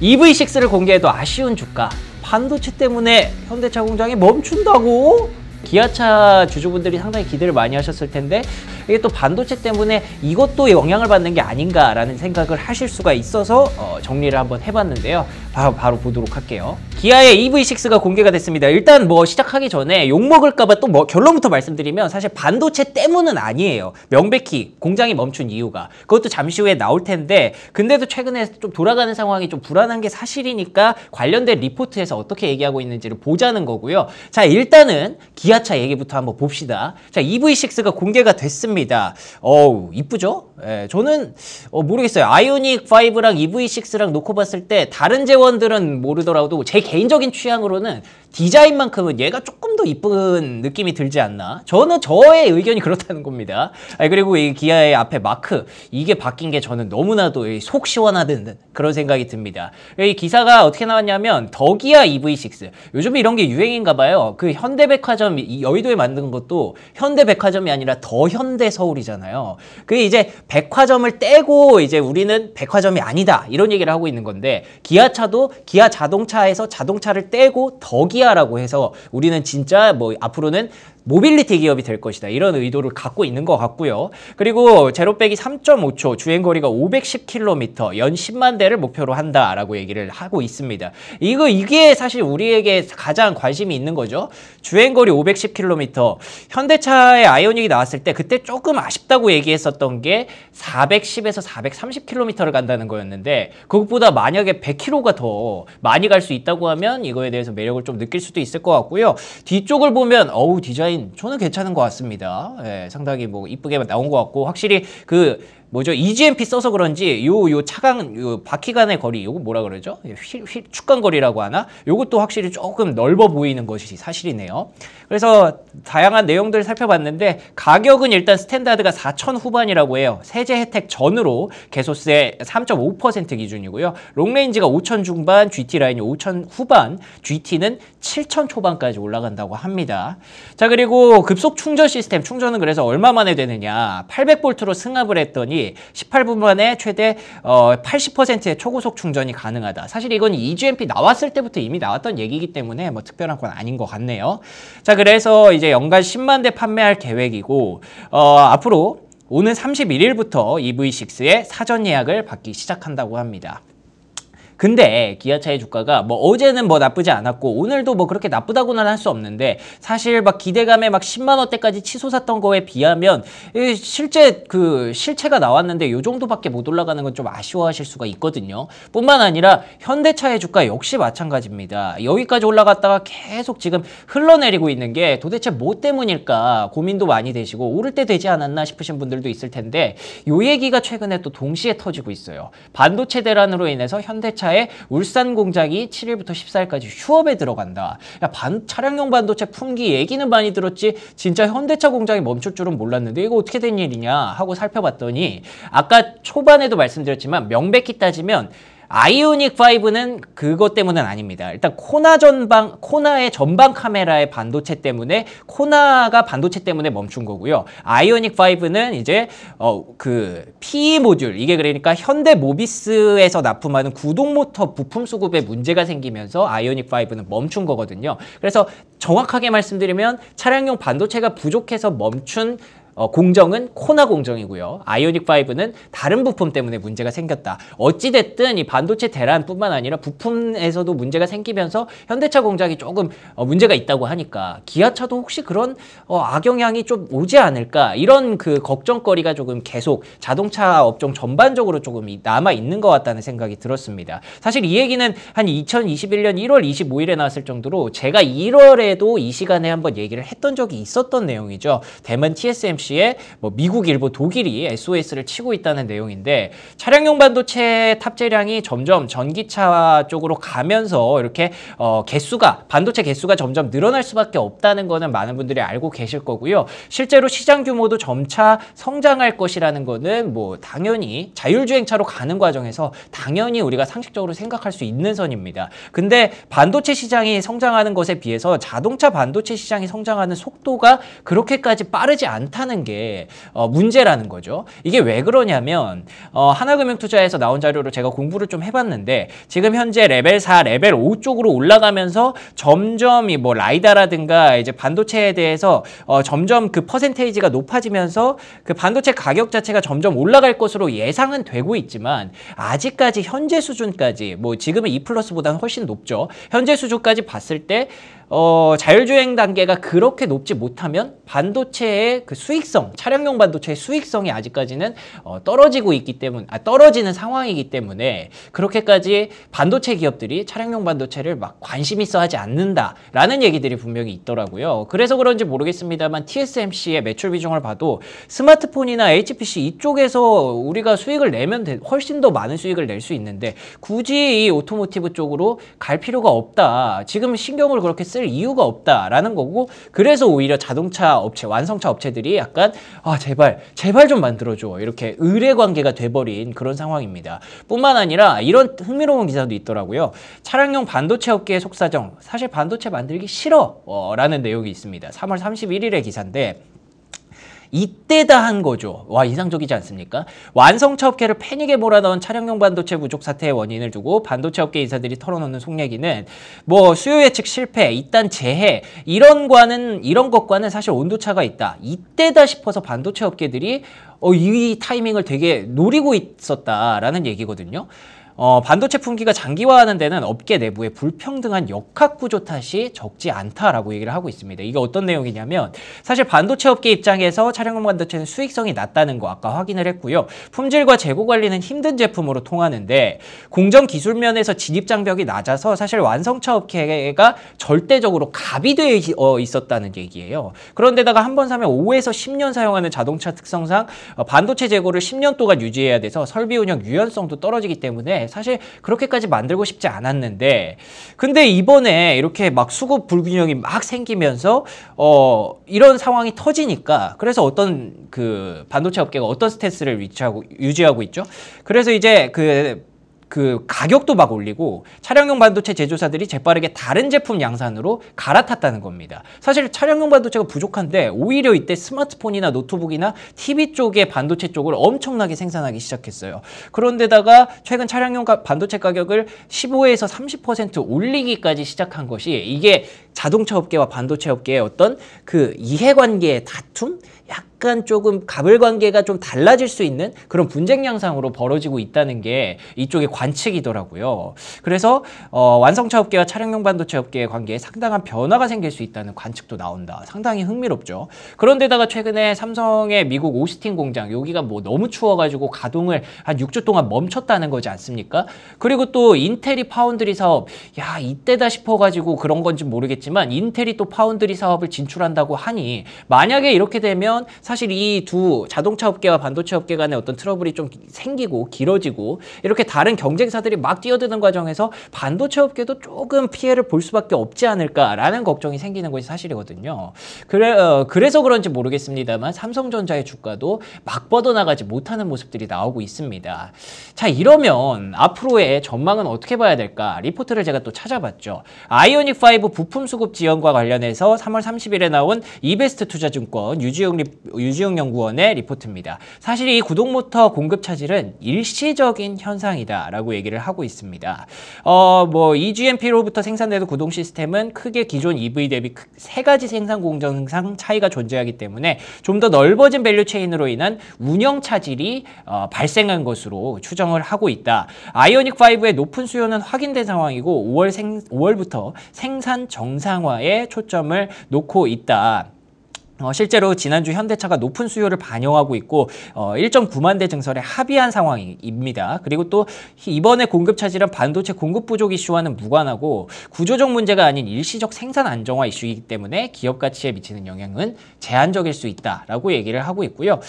EV6를 공개해도 아쉬운 주가 반도체 때문에 현대차 공장이 멈춘다고? 기아차 주주분들이 상당히 기대를 많이 하셨을 텐데 이게 또 반도체 때문에 이것도 영향을 받는 게 아닌가라는 생각을 하실 수가 있어서 어, 정리를 한번 해봤는데요. 바로, 바로 보도록 할게요. 기아의 EV6가 공개가 됐습니다. 일단 뭐 시작하기 전에 욕먹을까봐 또 뭐 결론부터 말씀드리면 사실 반도체 때문은 아니에요. 명백히 공장이 멈춘 이유가. 그것도 잠시 후에 나올 텐데 근데도 최근에 좀 돌아가는 상황이 좀 불안한 게 사실이니까 관련된 리포트에서 어떻게 얘기하고 있는지를 보자는 거고요. 자 일단은 기아차 얘기부터 한번 봅시다. 자 EV6가 공개가 됐습니다. 있습니다. 어우 이쁘죠? 예, 저는 어, 모르겠어요. 아이오닉 5랑 EV6랑 놓고 봤을 때 다른 재원들은 모르더라도 제 개인적인 취향으로는 디자인만큼은 얘가 조금 더 이쁜 느낌이 들지 않나 저는 저의 의견이 그렇다는 겁니다 아 그리고 이 기아의 앞에 마크 이게 바뀐 게 저는 너무나도 속 시원하다는 그런 생각이 듭니다 이 기사가 어떻게 나왔냐면 더기아 EV6 요즘 이런 게 유행인가 봐요 그 현대백화점 여의도에 만든 것도 현대백화점이 아니라 더 현대 서울이잖아요 그게 이제 백화점을 떼고 이제 우리는 백화점이 아니다 이런 얘기를 하고 있는 건데 기아차도 기아 자동차에서 자동차를 떼고 더기아 코리라고 해서 우리는 진짜 뭐 앞으로는 모빌리티 기업이 될 것이다. 이런 의도를 갖고 있는 것 같고요. 그리고 제로백이 3.5초, 주행거리가 510km, 연 10만 대를 목표로 한다라고 얘기를 하고 있습니다. 이거 이게 사실 우리에게 가장 관심이 있는 거죠. 주행거리 510km, 현대차의 아이오닉이 나왔을 때 그때 조금 아쉽다고 얘기했었던 게 410에서 430km를 간다는 거였는데 그것보다 만약에 100km가 더 많이 갈 수 있다고 하면 이거에 대해서 매력을 좀 느낄 수도 있을 것 같고요. 뒤쪽을 보면 어우 디자인 디자인 저는 괜찮은 것 같습니다. 예, 상당히 뭐 이쁘게 나온 것 같고 확실히 그 뭐죠? EGMP 써서 그런지 요 요 차간 요 바퀴 간의 거리 요거 뭐라 그러죠? 휠, 휠 축간 거리라고 하나? 요것도 확실히 조금 넓어 보이는 것이 사실이네요. 그래서 다양한 내용들을 살펴봤는데 가격은 일단 스탠다드가 4천 후반이라고 해요. 세제 혜택 전으로 개소세 3.5% 기준이고요. 롱레인지가 5천 중반, GT 라인이 5천 후반, GT는 7천 초반까지 올라간다고 합니다. 자 그리고 급속 충전 시스템 충전은 그래서 얼마 만에 되느냐? 800볼트로 승합을 했더니 18분만에 최대 80%의 어, 초고속 충전이 가능하다. 사실 이건 EGMP 나왔을 때부터 이미 나왔던 얘기이기 때문에 뭐 특별한 건 아닌 것 같네요. 자 그래서 이제 연간 10만 대 판매할 계획이고 어 앞으로 오는 31일부터 EV6의 사전 예약을 받기 시작한다고 합니다. 근데 기아차의 주가가 뭐 어제는 뭐 나쁘지 않았고 오늘도 뭐 그렇게 나쁘다고는 할 수 없는데 사실 막 기대감에 막 10만 원대까지 치솟 았던 거에 비하면 실제 그 실체가 나왔는데 요 정도밖에 못 올라가는 건 좀 아쉬워하실 수가 있거든요. 뿐만 아니라 현대차의 주가 역시 마찬가지입니다. 여기까지 올라갔다가 계속 지금 흘러내리고 있는 게 도대체 뭐 때문일까 고민도 많이 되시고 오를 때 되지 않았나 싶으신 분들도 있을 텐데 요 얘기가 최근에 또 동시에 터지고 있어요. 반도체 대란으로 인해서 현대차 차에 울산 공장이 7일부터 14일까지 휴업에 들어간다. 야, 반, 차량용 반도체 품귀 얘기는 많이 들었지 진짜 현대차 공장이 멈출 줄은 몰랐는데 이거 어떻게 된 일이냐 하고 살펴봤더니 아까 초반에도 말씀드렸지만 명백히 따지면 아이오닉 5는 그것 때문은 아닙니다. 일단 코나 전방 코나의 전방 카메라의 반도체 때문에 코나가 반도체 때문에 멈춘 거고요. 아이오닉 5는 이제 어 그 PE 모듈 이게 그러니까 현대 모비스에서 납품하는 구동 모터 부품 수급에 문제가 생기면서 아이오닉 5는 멈춘 거거든요. 그래서 정확하게 말씀드리면 차량용 반도체가 부족해서 멈춘 어, 공정은 코나 공정이고요. 아이오닉 5는 다른 부품 때문에 문제가 생겼다. 어찌 됐든 이 반도체 대란뿐만 아니라 부품에서도 문제가 생기면서 현대차 공장이 조금 어, 문제가 있다고 하니까 기아차도 혹시 그런 어, 악영향이 좀 오지 않을까 이런 그 걱정거리가 조금 계속 자동차 업종 전반적으로 조금 남아 있는 것 같다는 생각이 들었습니다. 사실 이 얘기는 한 2021년 1월 25일에 나왔을 정도로 제가 1월에도 이 시간에 한번 얘기를 했던 적이 있었던 내용이죠. 대만 TSMC 역시에 뭐 미국, 일본, 독일이 SOS를 치고 있다는 내용인데 차량용 반도체 탑재량이 점점 전기차 쪽으로 가면서 이렇게 어, 개수가 반도체 개수가 점점 늘어날 수밖에 없다는 거는 많은 분들이 알고 계실 거고요. 실제로 시장 규모도 점차 성장할 것이라는 거는 뭐 당연히 자율주행차로 가는 과정에서 당연히 우리가 상식적으로 생각할 수 있는 선입니다. 근데 반도체 시장이 성장하는 것에 비해서 자동차 반도체 시장이 성장하는 속도가 그렇게까지 빠르지 않다는 하는 게 어, 문제라는 거죠. 이게 왜 그러냐면 어, 하나금융투자에서 나온 자료로 제가 공부를 좀 해봤는데 지금 현재 레벨 4, 레벨 5 쪽으로 올라가면서 점점 이뭐 라이다라든가 이제 반도체에 대해서 어, 점점 그 퍼센테이지가 높아지면서 그 반도체 가격 자체가 점점 올라갈 것으로 예상은 되고 있지만 아직까지 현재 수준까지 뭐지금은2 플러스보다는 훨씬 높죠. 현재 수준까지 봤을 때 어, 자율주행 단계가 그렇게 높지 못하면 반도체의 그 수익성, 차량용 반도체의 수익성이 아직까지는 어, 떨어지고 있기 때문, 아, 떨어지는 상황이기 때문에 그렇게까지 반도체 기업들이 차량용 반도체를 막 관심 있어 하지 않는다라는 얘기들이 분명히 있더라고요. 그래서 그런지 모르겠습니다만 TSMC의 매출 비중을 봐도 스마트폰이나 HPC 이쪽에서 우리가 수익을 내면 되, 훨씬 더 많은 수익을 낼 수 있는데 굳이 이 오토모티브 쪽으로 갈 필요가 없다. 지금 신경을 그렇게 쓸 이유가 없다라는 거고 그래서 오히려 자동차 업체, 완성차 업체들이 약간 아 제발, 제발 좀 만들어줘 이렇게 의뢰 관계가 돼버린 그런 상황입니다. 뿐만 아니라 이런 흥미로운 기사도 있더라고요. 차량용 반도체 업계의 속사정, 사실 반도체 만들기 싫어 어, 라는 내용이 있습니다. 3월 31일의 기사인데 이때다 한 거죠. 와 이상적이지 않습니까? 완성차 업계를 패닉에 몰아넣은 차량용 반도체 부족 사태의 원인을 두고 반도체 업계 인사들이 털어놓는 속내기는 뭐 수요 예측 실패, 이딴 재해 이런과는 이런 것과는 사실 온도차가 있다. 이때다 싶어서 반도체 업계들이 어, 이 타이밍을 되게 노리고 있었다라는 얘기거든요. 어, 반도체 품귀가 장기화하는 데는 업계 내부의 불평등한 역학 구조 탓이 적지 않다라고 얘기를 하고 있습니다. 이게 어떤 내용이냐면 사실 반도체 업계 입장에서 차량용 반도체는 수익성이 낮다는 거 아까 확인을 했고요. 품질과 재고 관리는 힘든 제품으로 통하는데 공정 기술 면에서 진입 장벽이 낮아서 사실 완성차 업계가 절대적으로 갑이 되어 어, 있었다는 얘기예요. 그런데다가 한 번 사면 5에서 10년 사용하는 자동차 특성상 반도체 재고를 10년 동안 유지해야 돼서 설비 운영 유연성도 떨어지기 때문에 사실 그렇게까지 만들고 싶지 않았는데 근데 이번에 이렇게 막 수급 불균형이 막 생기면서 어 이런 상황이 터지니까 그래서 어떤 그 반도체 업계가 어떤 스탠스를 유지하고, 유지하고 있죠. 그래서 이제 그그 가격도 막 올리고 차량용 반도체 제조사들이 재빠르게 다른 제품 양산으로 갈아탔다는 겁니다. 사실 차량용 반도체가 부족한데 오히려 이때 스마트폰이나 노트북이나 TV 쪽의 반도체 쪽을 엄청나게 생산하기 시작했어요. 그런데다가 최근 차량용 반도체 가격을 15에서 30% 올리기까지 시작한 것이 이게 자동차 업계와 반도체 업계의 어떤 그 이해관계의 다툼? 약간 조금 가불관계가 좀 달라질 수 있는 그런 분쟁 양상으로 벌어지고 있다는 게 이쪽의 관측이더라고요. 그래서 어, 완성차 업계와 차량용 반도체 업계의 관계에 상당한 변화가 생길 수 있다는 관측도 나온다. 상당히 흥미롭죠. 그런데다가 최근에 삼성의 미국 오스틴 공장 여기가 뭐 너무 추워가지고 가동을 한 6주 동안 멈췄다는 거지 않습니까? 그리고 또 인텔이 파운드리 사업 야 이때다 싶어가지고 그런 건지 모르겠지만 인텔이 또 파운드리 사업을 진출한다고 하니 만약에 이렇게 되면 보면 사실 이 두 자동차 업계와 반도체 업계 간의 어떤 트러블이 좀 생기고 길어지고 이렇게 다른 경쟁사들이 막 뛰어드는 과정에서 반도체 업계도 조금 피해를 볼 수밖에 없지 않을까라는 걱정이 생기는 것이 사실이거든요. 그래, 어, 그래서 그런지 모르겠습니다만 삼성전자의 주가도 막 뻗어나가지 못하는 모습들이 나오고 있습니다. 자 이러면 앞으로의 전망은 어떻게 봐야 될까? 리포트를 제가 또 찾아봤죠. 아이오닉5 부품 수급 지원과 관련해서 3월 30일에 나온 이베스트 투자증권 유지용 리 유지영 연구원의 리포트입니다. 사실 이 구동모터 공급 차질은 일시적인 현상이다라고 얘기를 하고 있습니다. 어, 뭐 EGMP로부터 생산되는 구동 시스템은 크게 기존 EV 대비 세 가지 생산 공정상 차이가 존재하기 때문에 좀 더 넓어진 밸류 체인으로 인한 운영 차질이 어, 발생한 것으로 추정을 하고 있다. 아이오닉 5의 높은 수요는 확인된 상황이고 5월 생, 5월부터 생산 정상화에 초점을 놓고 있다. 어, 실제로 지난주 현대차가 높은 수요를 반영하고 있고 어, 1.9만 대 증설에 합의한 상황입니다. 그리고 또 이번에 공급 차질은 반도체 공급 부족 이슈와는 무관하고 구조적 문제가 아닌 일시적 생산 안정화 이슈이기 때문에 기업 가치에 미치는 영향은 제한적일 수 있다라고 얘기를 하고 있고요.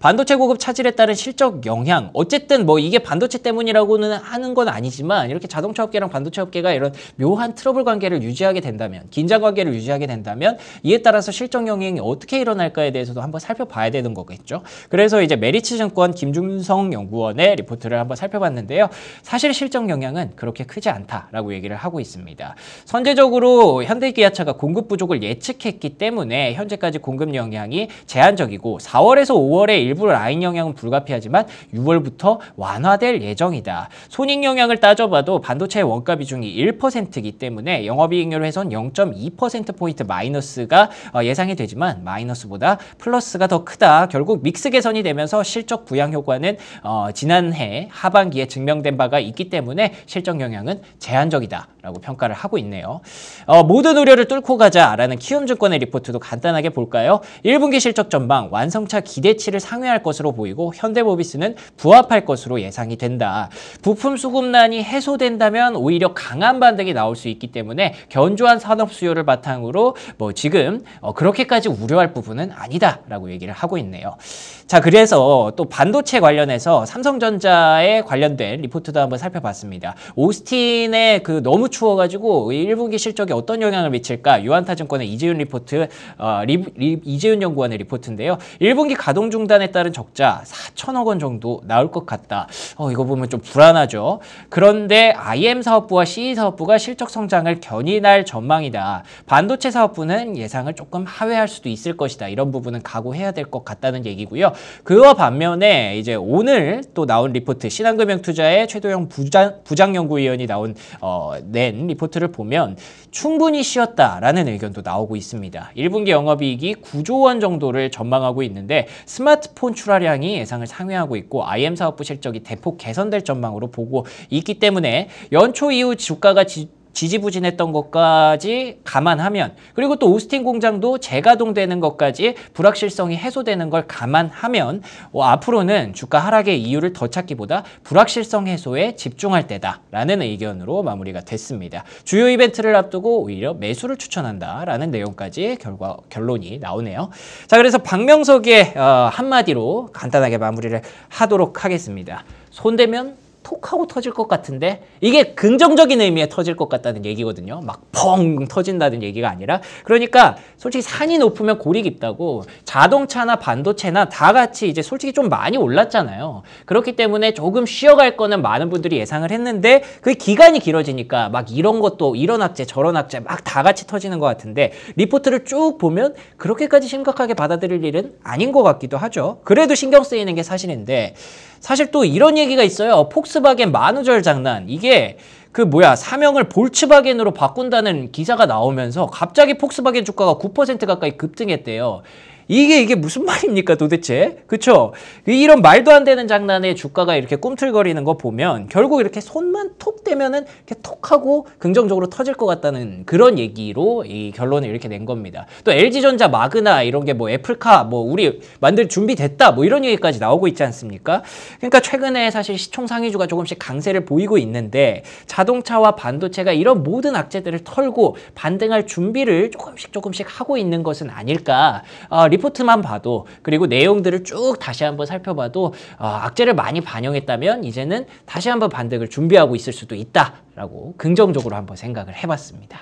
반도체 고급 차질에 따른 실적 영향 어쨌든 뭐 이게 반도체 때문이라고는 하는 건 아니지만 이렇게 자동차 업계랑 반도체 업계가 이런 묘한 트러블 관계를 유지하게 된다면 긴장 관계를 유지하게 된다면 이에 따라서 실적 영향이 어떻게 일어날까에 대해서도 한번 살펴봐야 되는 거겠죠. 그래서 이제 메리츠 증권 김준성 연구원의 리포트를 한번 살펴봤는데요. 사실 실적 영향은 그렇게 크지 않다라고 얘기를 하고 있습니다. 선제적으로 현대기아차가 공급 부족을 예측했기 때문에 현재까지 공급 영향이 제한적이고 4월에서 5월에 일부 일부 라인 영향은 불가피하지만 6월부터 완화될 예정이다. 손익 영향을 따져봐도 반도체의 원가 비중이 1%이기 때문에 영업이익률 훼손 0.2%포인트 마이너스가 어, 예상이 되지만 마이너스보다 플러스가 더 크다. 결국 믹스 개선이 되면서 실적 부양 효과는 어, 지난해 하반기에 증명된 바가 있기 때문에 실적 영향은 제한적이다. 라고 평가를 하고 있네요. 어, 모든 우려를 뚫고 가자라는 키움증권의 리포트도 간단하게 볼까요? 1분기 실적 전망, 완성차 기대치를 상회할 것으로 보이고 현대모비스는 부합할 것으로 예상이 된다. 부품 수급난이 해소된다면 오히려 강한 반등이 나올 수 있기 때문에 견조한 산업 수요를 바탕으로 뭐 지금 어, 그렇게까지 우려할 부분은 아니다라고 얘기를 하고 있네요. 자, 그래서 또 반도체 관련해서 삼성전자에 관련된 리포트도 한번 살펴봤습니다. 오스틴의 그 너무 추워가지고 1분기 실적에 어떤 영향을 미칠까 유한타증권의 이재윤 리포트 어, 리, 리, 이재윤 연구원의 리포트인데요. 1분기 가동 중단에 따른 적자 4천억 원 정도 나올 것 같다. 어, 이거 보면 좀 불안하죠. 그런데 IM 사업부와 CE 사업부가 실적 성장을 견인할 전망이다. 반도체 사업부는 예상을 조금 하회할 수도 있을 것이다. 이런 부분은 각오해야 될 것 같다는 얘기고요. 그와 반면에 이제 오늘 또 나온 리포트 신한금융투자의 최도영 부장, 부장연구위원이 나온 어, 낸 리포트를 보면 충분히 쉬었다라는 의견도 나오고 있습니다. 1분기 영업이익이 9조 원 정도를 전망하고 있는데 스마트폰 출하량이 예상을 상회하고 있고 IM 사업부 실적이 대폭 대폭 개선될 전망으로 보고 있기 때문에 연초 이후 주가가 지, 지지부진했던 것까지 감안하면 그리고 또 오스틴 공장도 재가동되는 것까지 불확실성이 해소되는 걸 감안하면 어, 앞으로는 주가 하락의 이유를 더 찾기보다 불확실성 해소에 집중할 때다라는 의견으로 마무리가 됐습니다. 주요 이벤트를 앞두고 오히려 매수를 추천한다라는 내용까지 결과, 결론이 나오네요. 자 그래서 박명석의 어, 한마디로 간단하게 마무리를 하도록 하겠습니다. 손대면 톡 하고 터질 것 같은데 이게 긍정적인 의미에 터질 것 같다는 얘기거든요. 막 펑 터진다는 얘기가 아니라 그러니까 솔직히 산이 높으면 골이 깊다고 자동차나 반도체나 다 같이 이제 솔직히 좀 많이 올랐잖아요. 그렇기 때문에 조금 쉬어갈 거는 많은 분들이 예상을 했는데 그 기간이 길어지니까 막 이런 것도 이런 악재 저런 악재 막 다 같이 터지는 것 같은데 리포트를 쭉 보면 그렇게까지 심각하게 받아들일 일은 아닌 것 같기도 하죠. 그래도 신경 쓰이는 게 사실인데 사실 또 이런 얘기가 있어요. 폭스 폭스바겐 만우절 장난 이게 그 뭐야 사명을 볼츠바겐으로 바꾼다는 기사가 나오면서 갑자기 폭스바겐 주가가 9% 가까이 급등했대요. 이게 이게 무슨 말입니까 도대체? 그쵸? 이런 말도 안 되는 장난에 주가가 이렇게 꿈틀거리는 거 보면 결국 이렇게 손만 톡 대면은 이렇게 톡 하고 긍정적으로 터질 것 같다는 그런 얘기로 이 결론을 이렇게 낸 겁니다. 또 LG전자 마그나 이런 게 뭐 애플카 뭐 우리 만들 준비됐다 뭐 이런 얘기까지 나오고 있지 않습니까? 그러니까 최근에 사실 시총 상위주가 조금씩 강세를 보이고 있는데 자동차와 반도체가 이런 모든 악재들을 털고 반등할 준비를 조금씩 조금씩 하고 있는 것은 아닐까 어, 리포트만 봐도 그리고 내용들을 쭉 다시 한번 살펴봐도 어, 악재를 많이 반영했다면 이제는 다시 한번 반등을 준비하고 있을 수도 있다라고 긍정적으로 한번 생각을 해봤습니다.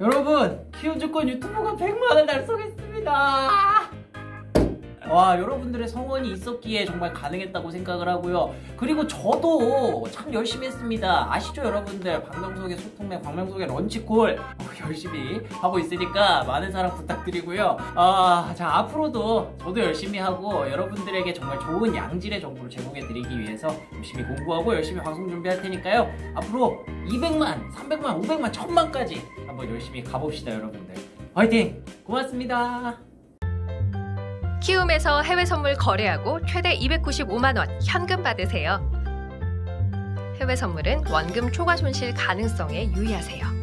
여러분 키움조권 유튜브가 100만원 달성했습니다. 와 여러분들의 성원이 있었기에 정말 가능했다고 생각을 하고요. 그리고 저도 참 열심히 했습니다. 아시죠 여러분들 방명속의 소통맨 방명속의 런치콜 어, 열심히 하고 있으니까 많은 사랑 부탁드리고요. 아자 어, 앞으로도 저도 열심히 하고 여러분들에게 정말 좋은 양질의 정보를 제공해드리기 위해서 열심히 공부하고 열심히 방송 준비할 테니까요. 앞으로 200만, 300만, 500만, 1000만까지 한번 열심히 가봅시다 여러분들. 화이팅! 고맙습니다. 키움에서 해외 선물 거래하고 최대 295만 원 현금 받으세요. 해외 선물은 원금 초과 손실 가능성에 유의하세요.